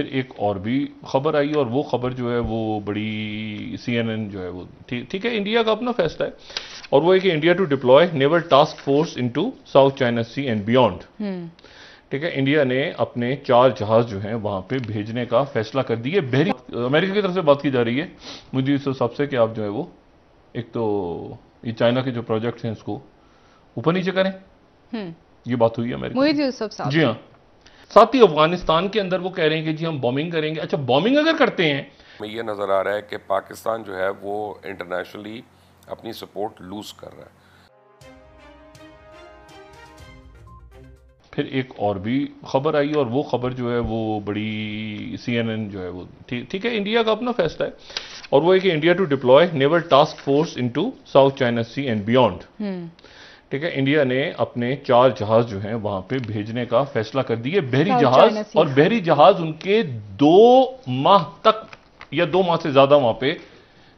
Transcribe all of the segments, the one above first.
फिर एक और भी खबर आई और वो खबर जो है वो बड़ी सी एन एन जो है वो ठीक है इंडिया का अपना फैसला है और वो एक India to deploy naval task force into South China Sea and beyond ठीक है इंडिया ने अपने चार जहाज जो हैं वहां पे भेजने का फैसला कर दिया बहरी अमेरिका की तरफ से बात की जा रही है मुझे इस हिसाब से कि आप जो है वो एक तो ये चाइना के जो प्रोजेक्ट हैं उसको ऊपर नीचे करें हम्म। ये बात हुई है अमेरिका जी हाँ साथ ही अफगानिस्तान के अंदर वो कह रहे हैं कि जी हम बॉम्बिंग करेंगे अच्छा बॉम्बिंग अगर करते हैं हमें ये नज़र आ रहा है कि पाकिस्तान जो है वो इंटरनेशनली अपनी सपोर्ट लूज कर रहा है फिर एक और भी खबर आई और वो खबर जो है वो बड़ी सीएनएन जो है वो ठीक है इंडिया का अपना फैसला है और वो एक India to deploy naval task force into South China Sea and beyond ठीक है इंडिया ने अपने चार जहाज जो हैं वहां पे भेजने का फैसला कर दिया बहरी जहाज और बहरी जहाज उनके दो माह तक या दो माह से ज्यादा वहां पे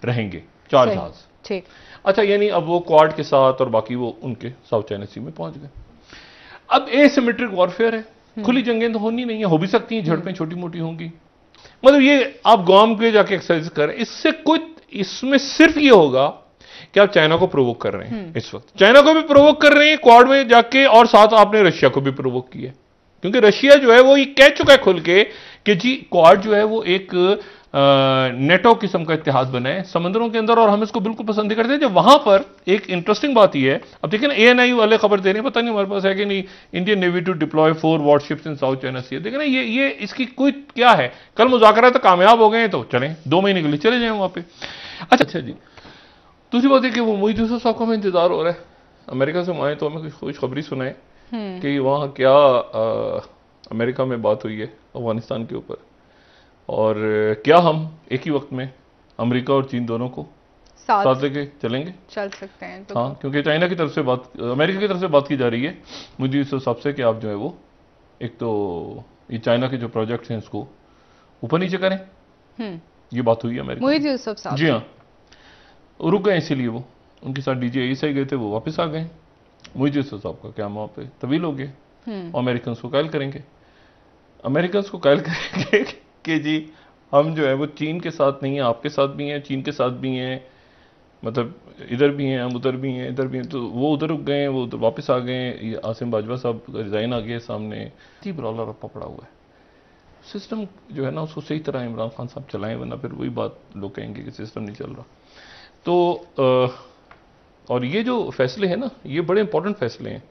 रहेंगे चार जहाज ठीक अच्छा यानी अब वो क्वाड के साथ और बाकी वो उनके साउथ चाइना सी में पहुंच गए अब एसिमेट्रिक वॉरफेयर है हम्म। खुली जंगें तो होनी नहीं है हो भी सकती हैं झड़पें हम्म। छोटी मोटी होंगी मतलब ये आप गांव के जाके एक्सरसाइज करें इससे कुछ इसमें सिर्फ ये होगा कि आप चाइना को प्रोवोक कर रहे हैं हम्म। इस वक्त चाइना को भी प्रोवोक कर रहे हैं क्वाड में जाके और साथ आपने रशिया को भी प्रोवोक किया क्योंकि रशिया जो है वो ये कह चुका है खुल के कि जी क्वाड जो है वो एक नेटो किस्म का इतिहास बनाए समुद्रों समंदरों के अंदर और हम इसको बिल्कुल पसंद नहीं करते जब वहां पर एक इंटरेस्टिंग बात यह है अब देखिए ना एएनआई वाले खबर दे रहे हैं पता नहीं हमारे पास है कि नहीं Indian navy to deploy four warships in South China Sea देखिए ना ये ये इसकी कोई क्या है कल मुजाकर तो कामयाब हो गए तो चले दो महीने के लिए चले जाए वहां पर अच्छा अच्छा जी दूसरी बात है कि वो मोहिदूसर साहब का में इंतज़ार हो रहा है अमेरिका से आए तो हमें कुछ खुशखबरी सुनाए हम्म। कि वहाँ क्या आ, अमेरिका में बात हुई है अफगानिस्तान के ऊपर और क्या हम एक ही वक्त में अमेरिका और चीन दोनों को साथ, साथ लेके चलेंगे चल सकते हैं तो हाँ क्योंकि चाइना की तरफ से बात अमेरिका की तरफ से बात की जा रही है मुझे इस हिसाब से कि आप जो है वो एक तो ये चाइना के जो प्रोजेक्ट हैं इसको ऊपर नीचे करें हम्म। ये बात हुई अमेरिका जी हाँ रुक गए इसीलिए वो उनके साथ डी जी आई से गए थे वो वापस आ गए मुझे साहब का क्या वहाँ पे तवील हो गए अमेरिकन हम्म। को कायल करेंगे अमेरिकन को कायल करेंगे कि जी हम जो है वो चीन के साथ नहीं है आपके साथ भी हैं चीन के साथ भी हैं मतलब इधर भी हैं हम उधर भी हैं इधर भी हैं तो वो उधर रुक गए वो उधर वापस आ गए आसिम बाजवा साहब रिज़ाइन आ गए सामने प्रॉब्लम रप्पा पड़ा हुआ है सिस्टम जो है ना उसको सही तरह इमरान खान साहब चलाएं वरना फिर वही बात लोग कहेंगे कि सिस्टम नहीं चल रहा तो आ, और ये जो फैसले हैं ना ये बड़े इंपॉर्टेंट फैसले हैं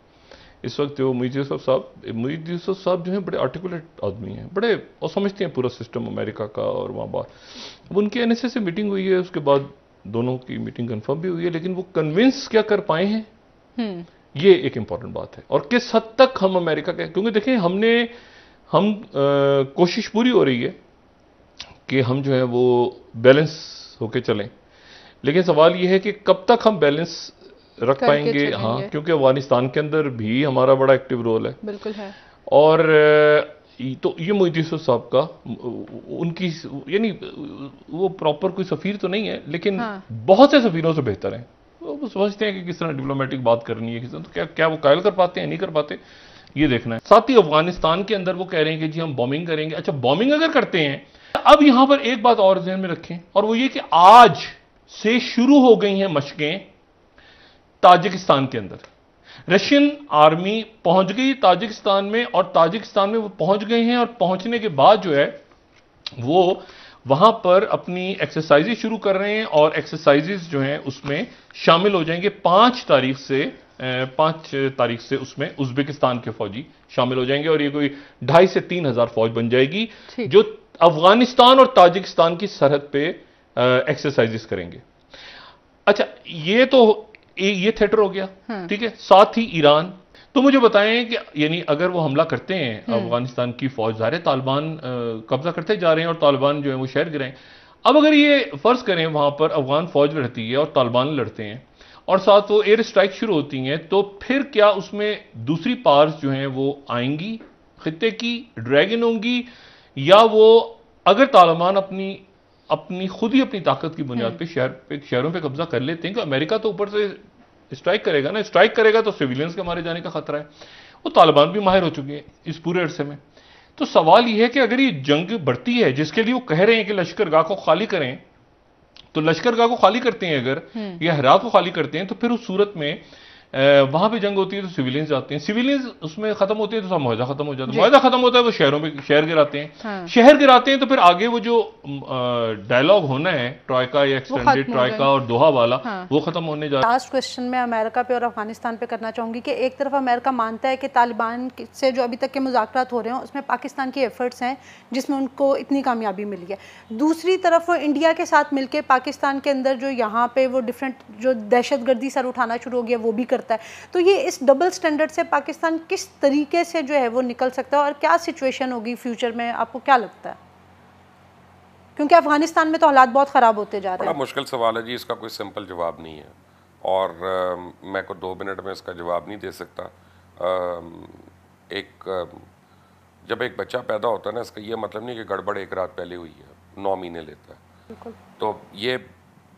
इस वक्त जो मुईद यूसुफ साहब मुईद यूसुफ साहब जो हैं बड़े आर्टिकुलेट आदमी हैं बड़े और समझते हैं पूरा सिस्टम अमेरिका का और वहाँ बाहर अब उनकी एन से मीटिंग हुई है उसके बाद दोनों की मीटिंग कन्फर्म भी हुई है लेकिन वो कन्विंस क्या कर पाए हैं हम्म। ये एक इंपॉर्टेंट बात है और किस हद तक हम अमेरिका के क्योंकि देखें हमने हम आ, कोशिश पूरी हो रही है कि हम जो है वो बैलेंस होके चलें लेकिन सवाल ये है कि कब तक हम बैलेंस रख पाएंगे हाँ क्योंकि अफगानिस्तान के अंदर भी हमारा बड़ा एक्टिव रोल है बिल्कुल है और तो ये मोहदी साहब का उनकी यानी वो प्रॉपर कोई सफ़ीर तो नहीं है लेकिन हाँ। बहुत से सफ़ीरों से बेहतर हैं वो समझते हैं कि किस तरह डिप्लोमेटिक बात करनी है किस तरह तो क्या क्या वो कायल कर पाते हैं नहीं कर पाते ये देखना है साथ ही अफगानिस्तान के अंदर वो कह रहे हैं कि जी हम बॉम्बिंग करेंगे अच्छा बॉम्बिंग अगर करते हैं अब यहां पर एक बात और जहन में रखें और वो ये कि आज से शुरू हो गई हैं मशकें ताजिकिस्तान के अंदर रशियन आर्मी पहुंच गई ताजिकिस्तान में और ताजिकिस्तान में वो पहुंच गए हैं और पहुंचने के बाद जो है वो वहां पर अपनी एक्सरसाइजेज शुरू कर रहे हैं और एक्सरसाइजेज जो हैं उसमें शामिल हो जाएंगे पांच तारीख से पांच तारीख से उसमें उज्बेकिस्तान के फौजी शामिल हो जाएंगे और ये कोई ढाई से तीन हजार फौज बन जाएगी जो अफगानिस्तान और ताजिकिस्तान की सरहद पे एक्सरसाइजेस करेंगे अच्छा ये तो ये थिएटर हो गया हम्म। ठीक है साथ ही ईरान तो मुझे बताएं कि यानी अगर वो हमला करते हैं हम्म। अफगानिस्तान की फौज जा रहे तालिबान कब्जा करते जा रहे हैं और तालिबान जो है वो शहर गिराएं अब अगर ये फर्ज करें वहां पर अफगान फौज लड़ती है और तालिबान लड़ते हैं और साथ वो एयर स्ट्राइक शुरू होती हैं तो फिर क्या उसमें दूसरी पार्स जो हैं वो आएंगी खत्े की ड्रैगन होंगी या वो अगर तालिबान अपनी अपनी खुद ही अपनी ताकत की बुनियाद हम्म। पे शहर पे शहरों पे कब्जा कर लेते हैं कि तो अमेरिका तो ऊपर से स्ट्राइक करेगा ना स्ट्राइक करेगा तो सिविलियंस के मारे जाने का खतरा है वो तालिबान भी माहिर हो चुके हैं इस पूरे अरसे में तो सवाल यह है कि अगर ये जंग बढ़ती है जिसके लिए वो कह रहे हैं कि लश्कर गाह को खाली करें तो लश्करगाह को खाली करते हैं अगर हम्म। या हरात को खाली करते हैं तो फिर उस सूरत में वहां पे जंग होती है तो सिविलियंस आते हैं सिविलियंस उसमें खत्म होते हैं तो सब मुआदा खत्म हो जाता है मुआदा खत्म होता है वो शहरों में शहर गिराते हैं हाँ। शहर गिराते हैं तो फिर आगे वो जो डायलॉग होना है ट्रॉयका या एक्सटेंडेड ट्रॉयका और दोहा वाला हाँ। वो खत्म होने जा लास्ट क्वेश्चन में अमेरिका पे और अफगानिस्तान पे करना चाहूंगी कि एक तरफ अमेरिका मानता है कि तालिबान से जो अभी तक के मुजाकर हो रहे हैं उसमें पाकिस्तान की एफर्ट्स हैं जिसमें उनको इतनी कामयाबी मिली है दूसरी तरफ वो इंडिया के साथ मिलकर पाकिस्तान के अंदर जो यहाँ पे वो डिफरेंट जो दहशतगर्दी सर उठाना शुरू हो गया वो भी कर करता है तो ये इस डबल स्टैंडर्ड से पाकिस्तान किस तरीके से जो है वो निकल सकता है और क्या सिचुएशन होगी फ्यूचर में आपको क्या लगता है क्योंकि अफगानिस्तान में तो हालात बहुत ख़राब होते जा रहे हैं मुश्किल सवाल है जी इसका कोई सिंपल जवाब नहीं है और आ, मैं को दो मिनट में इसका जवाब नहीं दे सकता आ, एक जब एक बच्चा पैदा होता है ना इसका ये मतलब नहीं कि गड़बड़ एक रात पहले हुई है नौ महीने लेता है तो ये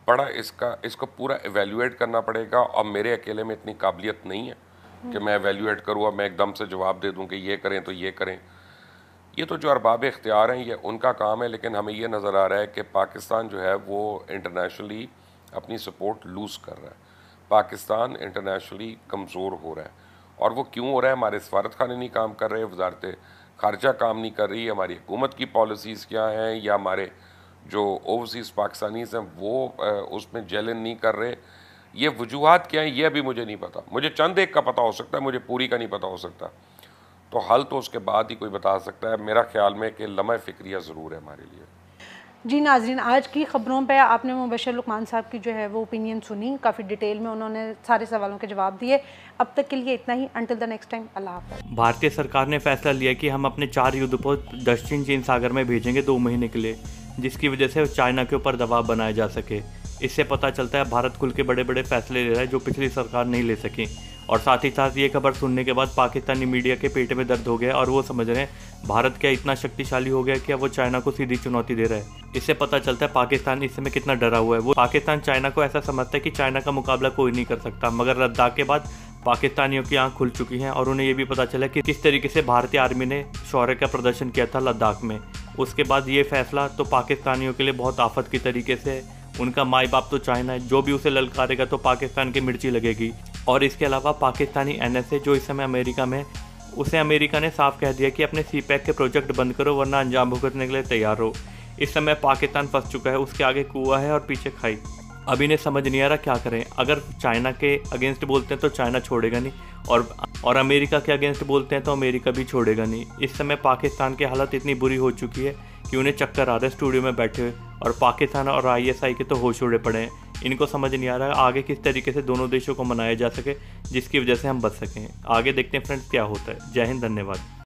बड़ा इसका इसको पूरा एवेल्यूएट करना पड़ेगा और मेरे अकेले में इतनी काबिलियत नहीं है कि मैं एवेल्यूएट करूँ और मैं एकदम से जवाब दे दूँ कि ये करें तो ये करें ये तो जो अरबाब इख्तियार हैं ये उनका काम है लेकिन हमें ये नज़र आ रहा है कि पाकिस्तान जो है वो इंटरनेशनली अपनी सपोर्ट लूज़ कर रहा है पाकिस्तान इंटरनेशनली कमज़ोर हो रहा है और वो क्यों हो रहा है हमारे सफारत खाने नहीं काम कर रहे वजारत खारजा काम नहीं कर रही हमारी हुकूमत की पॉलिसीज़ क्या हैं या हमारे जो ओवरसीज़ पाकिस्तानीज़ हैं वो उसमें जेलिन नहीं कर रहे ये वजूहत क्या है ये अभी मुझे नहीं पता मुझे चंद एक का पता हो सकता है मुझे पूरी का नहीं पता हो सकता तो हल तो उसके बाद ही कोई बता सकता है मेरा ख्याल में कि लम्हे फ़िक्रिया ज़रूर है हमारे लिए जी नाजरीन आज की ख़बरों पे आपने मुबशर लुकमान साहब की जो है वो ओपिनियन सुनी काफ़ी डिटेल में उन्होंने सारे सवालों के जवाब दिए अब तक के लिए इतना ही अंटिल द नेक्स्ट टाइम अल्लाह हाफ़ भारतीय सरकार ने फैसला लिया कि हम अपने चार युद्धपोत दक्षिण चीन सागर में भेजेंगे दो महीने के लिए जिसकी वजह से चाइना के ऊपर दबाव बनाया जा सके इससे पता चलता है भारत खुल के बड़े बड़े फैसले ले रहा है जो पिछली सरकार नहीं ले सकी और साथ ही साथ ये खबर सुनने के बाद पाकिस्तानी मीडिया के पेट में दर्द हो गया और वो समझ रहे हैं भारत क्या इतना शक्तिशाली हो गया कि अब वो चाइना को सीधी चुनौती दे रहा है इससे पता चलता है पाकिस्तान इस समय कितना डरा हुआ है वो पाकिस्तान चाइना को ऐसा समझता है कि चाइना का मुकाबला कोई नहीं कर सकता मगर लद्दाख के बाद पाकिस्तानियों की आंख खुल चुकी हैं और उन्हें यह भी पता चला कि किस तरीके से भारतीय आर्मी ने शौर्य का प्रदर्शन किया था लद्दाख में उसके बाद ये फैसला तो पाकिस्तानियों के लिए बहुत आफत की तरीके से है उनका माई बाप तो चाइना है जो भी उसे ललकारेगा तो पाकिस्तान की मिर्ची लगेगी और इसके अलावा पाकिस्तानी एन जो इस समय अमेरिका में उसे अमेरिका ने साफ कह दिया कि अपने सी e के प्रोजेक्ट बंद करो वरना अंजाम भुगतने के लिए तैयार हो इस समय पाकिस्तान फंस चुका है उसके आगे कुआ है और पीछे खाई अभी इन्हें समझ नहीं आ रहा क्या करें अगर चाइना के अगेंस्ट बोलते हैं तो चाइना छोड़ेगा नहीं और और अमेरिका के अगेंस्ट बोलते हैं तो अमेरिका भी छोड़ेगा नहीं इस समय पाकिस्तान की हालत इतनी बुरी हो चुकी है कि उन्हें चक्कर आ रहा है स्टूडियो में बैठे हुए और पाकिस्तान और आईएसआई के तो होश उड़े पड़े हैं इनको समझ नहीं आ रहा आगे किस तरीके से दोनों देशों को मनाया जा सके जिसकी वजह से हम बच सकें आगे देखते हैं फ्रेंड्स क्या होता है जय हिंद धन्यवाद